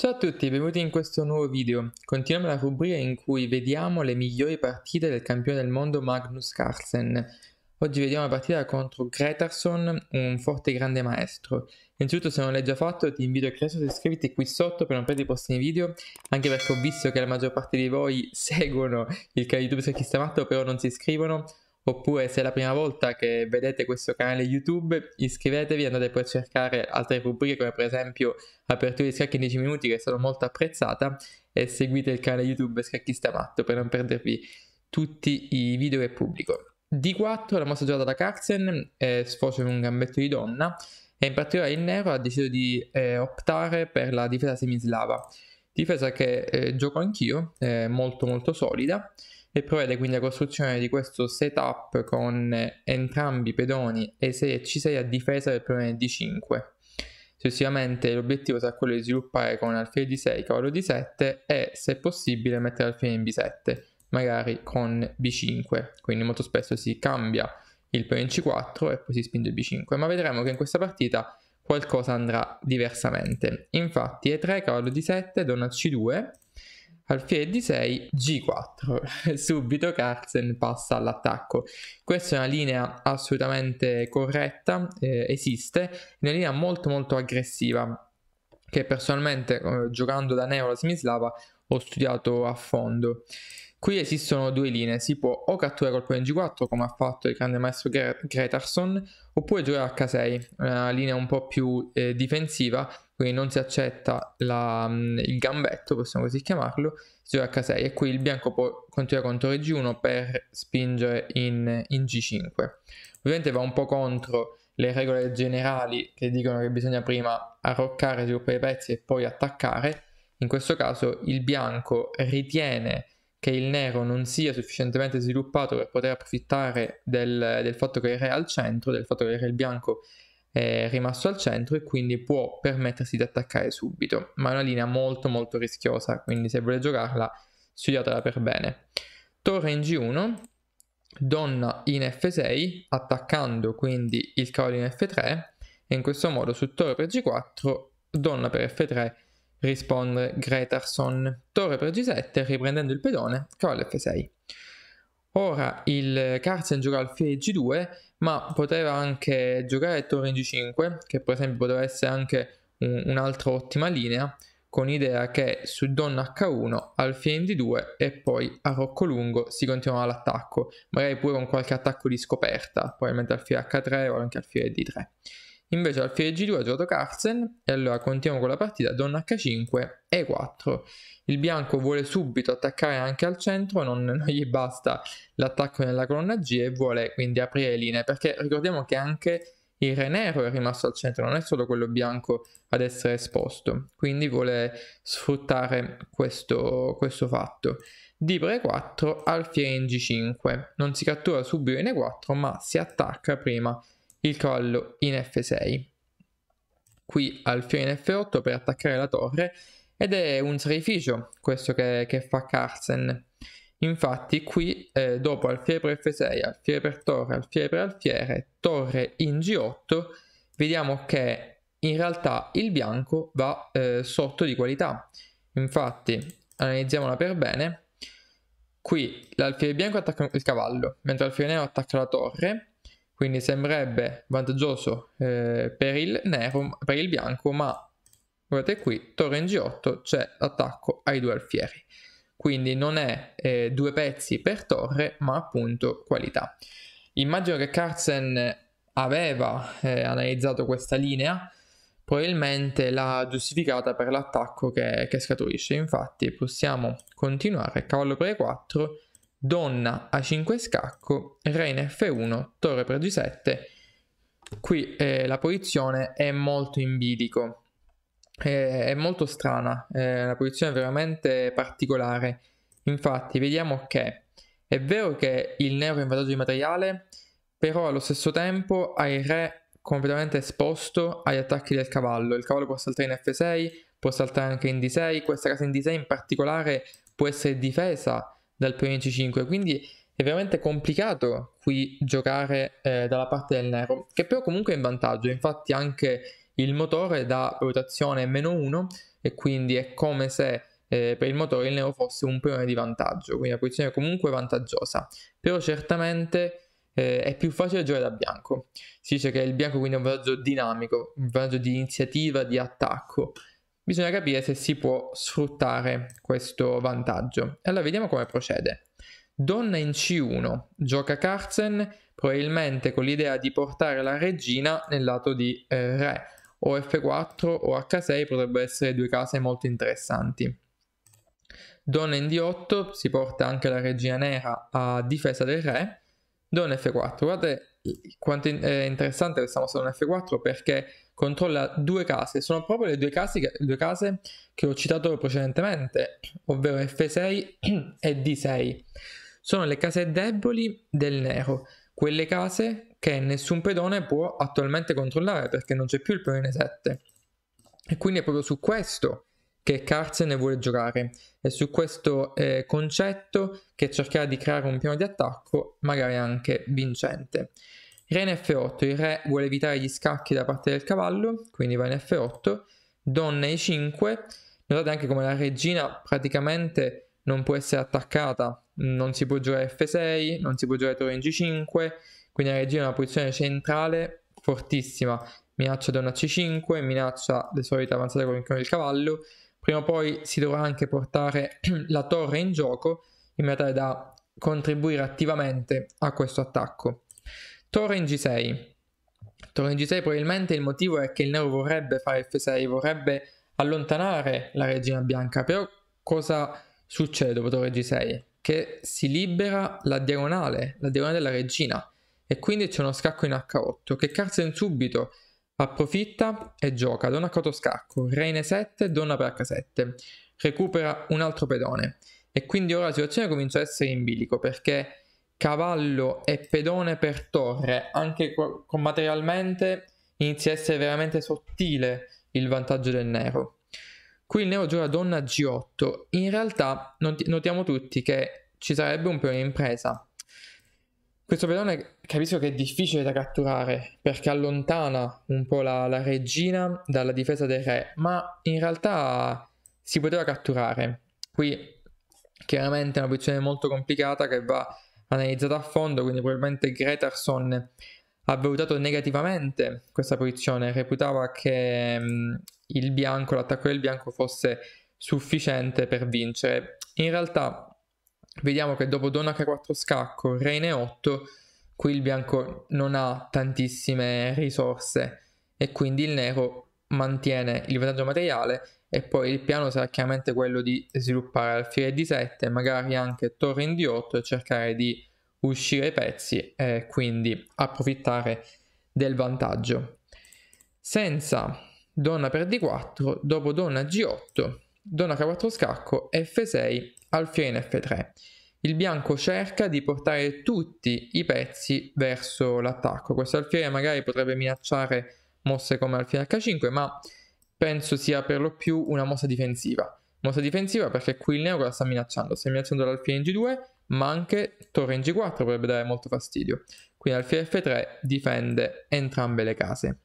Ciao a tutti, benvenuti in questo nuovo video. Continuiamo la rubrica in cui vediamo le migliori partite del campione del mondo Magnus Carlsen. Oggi vediamo la partita contro Gretarsson, un forte grande maestro. Innanzitutto se non l'hai già fatto ti invito a creare ad iscriverti qui sotto per non perdere i prossimi video, anche perché ho visto che la maggior parte di voi seguono il canale YouTube se chi matto però non si iscrivono. Oppure se è la prima volta che vedete questo canale YouTube, iscrivetevi e andate poi a cercare altre rubriche come per esempio apertura di scacchi in 10 minuti che sono molto apprezzata e seguite il canale YouTube Scacchista Matto per non perdervi tutti i video che pubblico. D4 la mossa giocata da Carlsen eh, sfocia in un gambetto di donna e in particolare il nero ha deciso di eh, optare per la difesa semislava, difesa che eh, gioco anch'io, eh, molto molto solida e provvede quindi la costruzione di questo setup con entrambi i pedoni E6 e C6 a difesa del pedone D5. Successivamente l'obiettivo sarà quello di sviluppare con alfiere D6, cavallo D7 e se possibile mettere alfiere in B7, magari con B5, quindi molto spesso si cambia il pedone C4 e poi si spinge B5, ma vedremo che in questa partita qualcosa andrà diversamente. Infatti E3, cavallo D7, donna C2 Alfiere D6, G4. Subito Carlsen passa all'attacco. Questa è una linea assolutamente corretta, eh, esiste, una linea molto molto aggressiva che personalmente eh, giocando da Neo alla Simislava ho studiato a fondo. Qui esistono due linee, si può o catturare col g 4 come ha fatto il grande maestro Gre- Gretarson oppure giocare a K6, una linea un po' più eh, difensiva, quindi non si accetta la, mm, il gambetto, possiamo così chiamarlo, si gioca a K6 e qui il bianco può continuare con torre G1 per spingere in, in G5. Ovviamente va un po' contro le regole generali che dicono che bisogna prima arroccare, sviluppare i pezzi e poi attaccare, in questo caso il bianco ritiene che il nero non sia sufficientemente sviluppato per poter approfittare del, del fatto che il re è al centro, del fatto che il re il bianco è eh, rimasto al centro e quindi può permettersi di attaccare subito. Ma è una linea molto molto rischiosa, quindi se volete giocarla studiatela per bene. Torre in G1, donna in F6, attaccando quindi il cavallo in F3 e in questo modo su torre per G4, donna per F3 risponde Gretarsson. Torre per G7, riprendendo il pedone, cavallo F6. Ora il Carlsen gioca alfiere G2, ma poteva anche giocare torre in G5, che per esempio poteva essere anche un, un'altra ottima linea, con l'idea che su donna H1, alfiere in D2 e poi a rocco lungo si continuava l'attacco, magari pure con qualche attacco di scoperta, probabilmente alfiere H3 o anche alfiere D3. Invece al fine G2 ha giocato Carsen e allora continuiamo con la partita, donna H5, E4. Il bianco vuole subito attaccare anche al centro, non, non gli basta l'attacco nella colonna G e vuole quindi aprire linee, perché ricordiamo che anche il re nero è rimasto al centro, non è solo quello bianco ad essere esposto, quindi vuole sfruttare questo, questo fatto. D per E4, alfiere in G5. Non si cattura subito in E4, ma si attacca prima il cavallo in F6, qui alfiere in F8 per attaccare la torre ed è un sacrificio questo che, che fa Carlsen. Infatti qui eh, dopo alfiere per F6, alfiere per torre, alfiere per alfiere, torre in G8, vediamo che in realtà il bianco va eh, sotto di qualità. Infatti analizziamola per bene, qui l'alfiere bianco attacca il cavallo, mentre l'alfiere nero attacca la torre, quindi sembrerebbe vantaggioso eh, per, il nero, per il bianco, ma guardate qui, torre in G8 c'è l'attacco ai due alfieri. Quindi non è eh, due pezzi per torre, ma appunto qualità. Immagino che Carlsen aveva eh, analizzato questa linea, probabilmente l'ha giustificata per l'attacco che, che, scaturisce. Infatti possiamo continuare, cavallo per 4 donna a 5 scacco, re in f1, torre per g7. Qui eh, la posizione è molto in bilico, eh, è molto strana, eh, una posizione veramente particolare. Infatti vediamo che è vero che il nero è invadato di materiale, però allo stesso tempo ha il re completamente esposto agli attacchi del cavallo. Il cavallo può saltare in f6, può saltare anche in d6, questa casa in d6 in particolare può essere difesa dal P25, 5 quindi è veramente complicato qui giocare eh, dalla parte del nero, che però comunque è in vantaggio, infatti anche il motore dà valutazione meno 1 e quindi è come se eh, per il motore il nero fosse un peone di vantaggio, quindi la posizione è comunque vantaggiosa, però certamente eh, è più facile giocare da bianco, si dice che il bianco quindi è un vantaggio dinamico, un vantaggio di iniziativa, di attacco, bisogna capire se si può sfruttare questo vantaggio. Allora vediamo come procede. Donna in C1, gioca Carlsen probabilmente con l'idea di portare la regina nel lato di eh, re, o F4 o H6 potrebbero essere due case molto interessanti. Donna in D8 si porta anche la regina nera a difesa del re, donna F4. Guardate quanto è eh, interessante questa mossa da un F4 perché controlla due case, sono proprio le due, casi che, due case che ho citato precedentemente, ovvero F6 e D6. Sono le case deboli del nero, quelle case che nessun pedone può attualmente controllare perché non c'è più il pedone 7. E quindi è proprio su questo che Carson vuole giocare. È su questo eh, concetto che cercherà di creare un piano di attacco, magari anche vincente. Re in F8, il re vuole evitare gli scacchi da parte del cavallo, quindi va in F8. Donna E5, notate anche come la regina praticamente non può essere attaccata, non si può giocare F6, non si può giocare torre in G5, quindi la regina è una posizione centrale fortissima minaccia donna c5, minaccia le solite avanzate con il cavallo, Prima o poi si dovrà anche portare la torre in gioco in modo tale da contribuire attivamente a questo attacco. Torre in G6. Torre in G6 probabilmente il motivo è che il nero vorrebbe fare F6, vorrebbe allontanare la regina bianca, però cosa succede dopo torre G6? Che si libera la diagonale, la diagonale della regina e quindi c'è uno scacco in H8 che Carlsen subito Approfitta e gioca donna a scacco, reine 7, donna per h7. Recupera un altro pedone. E quindi ora la situazione comincia a essere in bilico perché cavallo e pedone per torre, anche con materialmente, inizia a essere veramente sottile il vantaggio del nero. Qui il nero gioca donna g8. In realtà notiamo tutti che ci sarebbe un peone in presa questo pedone capisco che è difficile da catturare perché allontana un po' la, la, regina dalla difesa del re, ma in realtà si poteva catturare. Qui chiaramente è una posizione molto complicata che va analizzata a fondo, quindi probabilmente Gretarson ha valutato negativamente questa posizione, reputava che mm, il bianco, l'attacco del bianco fosse sufficiente per vincere. In realtà vediamo che dopo donna H4 scacco, reine 8, qui il bianco non ha tantissime risorse e quindi il nero mantiene il vantaggio materiale e poi il piano sarà chiaramente quello di sviluppare alfiere di 7, magari anche torre in D8 e cercare di uscire i pezzi e quindi approfittare del vantaggio. Senza donna per D4, dopo donna G8, donna H4 scacco, F6 alfiere in f3. Il bianco cerca di portare tutti i pezzi verso l'attacco. Questo alfiere magari potrebbe minacciare mosse come alfiere h5, ma penso sia per lo più una mossa difensiva. Mossa difensiva perché qui il neo la sta minacciando. Sta minacciando l'alfiere in g2, ma anche torre in g4 potrebbe dare molto fastidio. Quindi alfiere f3 difende entrambe le case.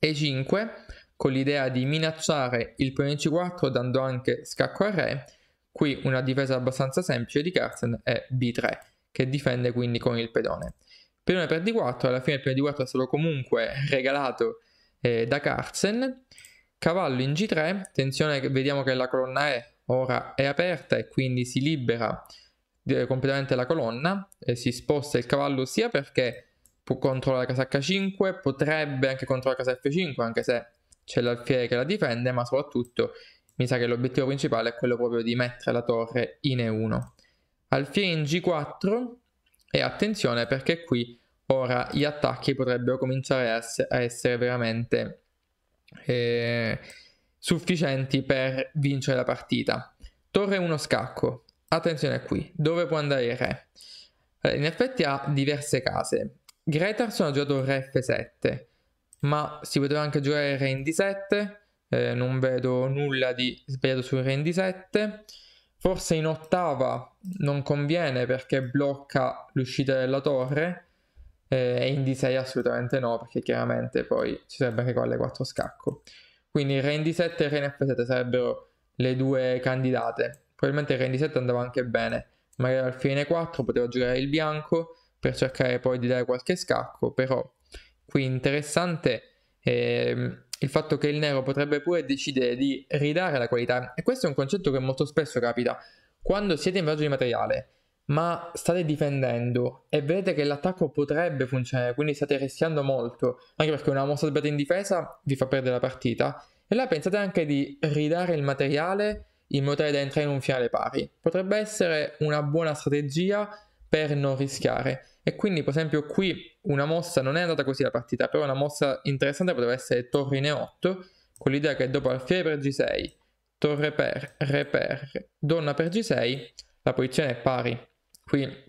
e5 con l'idea di minacciare il primo in c4 dando anche scacco a re Qui una difesa abbastanza semplice di Carson è B3, che difende quindi con il pedone. Pedone per D4, alla fine il pedone D4 è stato comunque regalato eh, da Carson. Cavallo in G3, attenzione vediamo che la colonna E ora è aperta e quindi si libera eh, completamente la colonna, eh, si sposta il cavallo sia perché può controllare la casa H5, potrebbe anche controllare la casa F5, anche se c'è l'alfiere che la difende, ma soprattutto mi sa che l'obiettivo principale è quello proprio di mettere la torre in E1. Alfiere in G4 e attenzione perché qui ora gli attacchi potrebbero cominciare a, essere veramente eh, sufficienti per vincere la partita. Torre 1 scacco, attenzione qui, dove può andare il re? In effetti ha diverse case. Gretarson ha giocato re F7, ma si poteva anche giocare re in D7, eh, non vedo nulla di sbagliato sul rendi 7. Forse in ottava non conviene perché blocca l'uscita della torre eh, e in D6 assolutamente no perché chiaramente poi ci sarebbe anche con le 4 scacco. Quindi il rendi 7 e il rendi F7 sarebbero le due candidate. Probabilmente il rendi 7 andava anche bene, magari al fine 4 poteva giocare il bianco per cercare poi di dare qualche scacco, però qui interessante... Eh, il fatto che il nero potrebbe pure decidere di ridare la qualità. E questo è un concetto che molto spesso capita. Quando siete in viaggio di materiale, ma state difendendo e vedete che l'attacco potrebbe funzionare, quindi state rischiando molto, anche perché una mossa sbagliata in difesa vi fa perdere la partita, e là pensate anche di ridare il materiale in modo tale da entrare in un finale pari. Potrebbe essere una buona strategia per non rischiare. E quindi, per esempio, qui una mossa non è andata così la partita, però una mossa interessante potrebbe essere torre in E8, con l'idea che dopo alfiere per G6, torre per, re per, donna per G6, la posizione è pari. Qui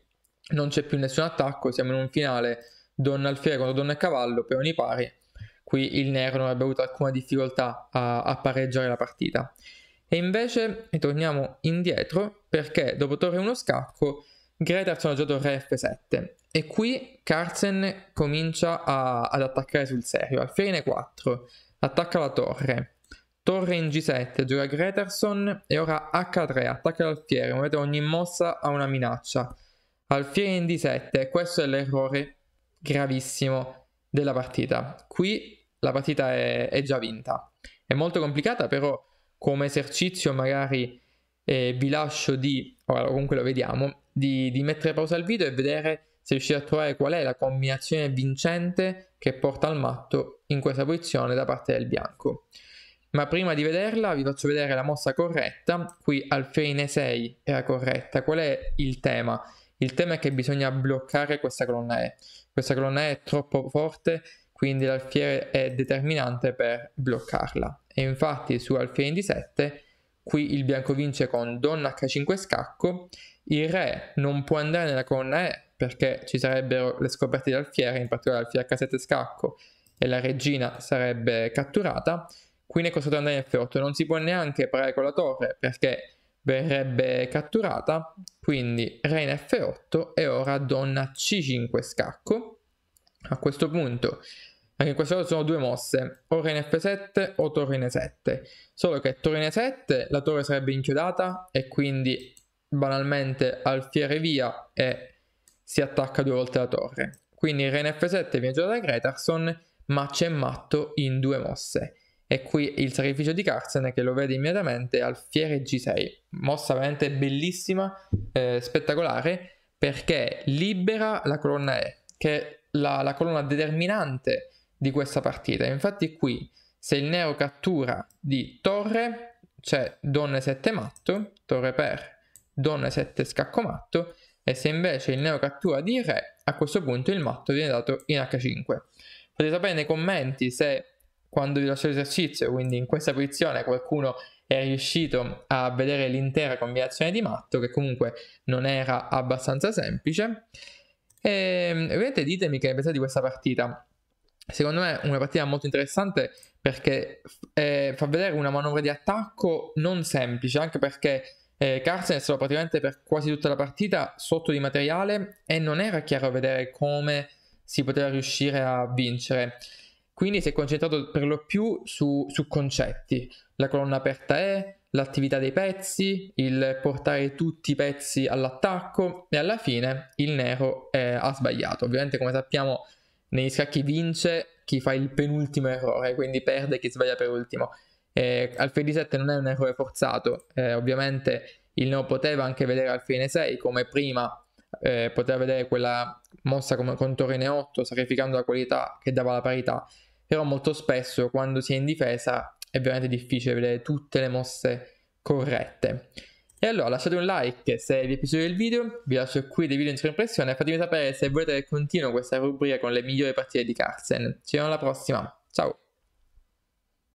non c'è più nessun attacco, siamo in un finale donna alfiere contro donna e cavallo, peoni pari. Qui il nero non avrebbe avuto alcuna difficoltà a, a pareggiare la partita. E invece ritorniamo indietro perché dopo torre 1 scacco Greta ha già re F7 e qui Carlsen comincia a, ad attaccare sul serio. Alfiere 4 attacca la torre. Torre in G7, gioca Greterson e ora H3, attacca l'alfiere, vedete ogni mossa ha una minaccia. Alfiere in D7, questo è l'errore gravissimo della partita. Qui la partita è, è già vinta. È molto complicata, però come esercizio magari eh, vi lascio di, ora comunque lo vediamo, di, di mettere pausa al video e vedere se riuscite a trovare qual è la combinazione vincente che porta al matto in questa posizione da parte del bianco. Ma prima di vederla vi faccio vedere la mossa corretta, qui Alfeine 6 era corretta, qual è il tema? Il tema è che bisogna bloccare questa colonna E, questa colonna E è troppo forte quindi l'alfiere è determinante per bloccarla e infatti su alfiere d 7 qui il bianco vince con donna h5 scacco il re non può andare nella colonna E perché ci sarebbero le scoperte di alfiere, in particolare alfiere H7 scacco e la regina sarebbe catturata. Quindi è costretto andare in F8, non si può neanche parare con la torre perché verrebbe catturata, quindi re in F8 e ora donna C5 scacco. A questo punto anche in questo caso sono due mosse, o re in F7 o torre in E7. Solo che torre in E7 la torre sarebbe inchiodata e quindi banalmente alfiere via e si attacca due volte la torre. Quindi re in F7 viene giocato da Gretarson, ma c'è matto in due mosse. E qui il sacrificio di Carsen che lo vede immediatamente alfiere G6. Mossa veramente bellissima, eh, spettacolare, perché libera la colonna E, che è la, la colonna determinante di questa partita. Infatti qui, se il nero cattura di torre, c'è donne 7 matto, torre per donna 7 scacco matto e se invece il neo cattura di re, a questo punto il matto viene dato in h5. Potete sapere nei commenti se quando vi lascio l'esercizio, quindi in questa posizione qualcuno è riuscito a vedere l'intera combinazione di matto, che comunque non era abbastanza semplice. E ehm, ovviamente ditemi che ne pensate di questa partita. Secondo me è una partita molto interessante perché eh, fa vedere una manovra di attacco non semplice, anche perché eh, Carson è stato praticamente per quasi tutta la partita sotto di materiale e non era chiaro vedere come si poteva riuscire a vincere. Quindi si è concentrato per lo più su, su concetti, la colonna aperta E, l'attività dei pezzi, il portare tutti i pezzi all'attacco e alla fine il nero eh, ha sbagliato. Ovviamente come sappiamo negli scacchi vince chi fa il penultimo errore, quindi perde chi sbaglia per ultimo. Eh, Alfieri 7 non è un errore forzato, eh, ovviamente il Neo poteva anche vedere Alfieri 6 come prima eh, poteva vedere quella mossa come con Torine 8 sacrificando la qualità che dava la parità, però molto spesso quando si è in difesa è veramente difficile vedere tutte le mosse corrette. E allora lasciate un like se vi è piaciuto il video, vi lascio qui dei video in impressione e fatemi sapere se volete che continui questa rubrica con le migliori partite di Carsen. Ci vediamo alla prossima, ciao!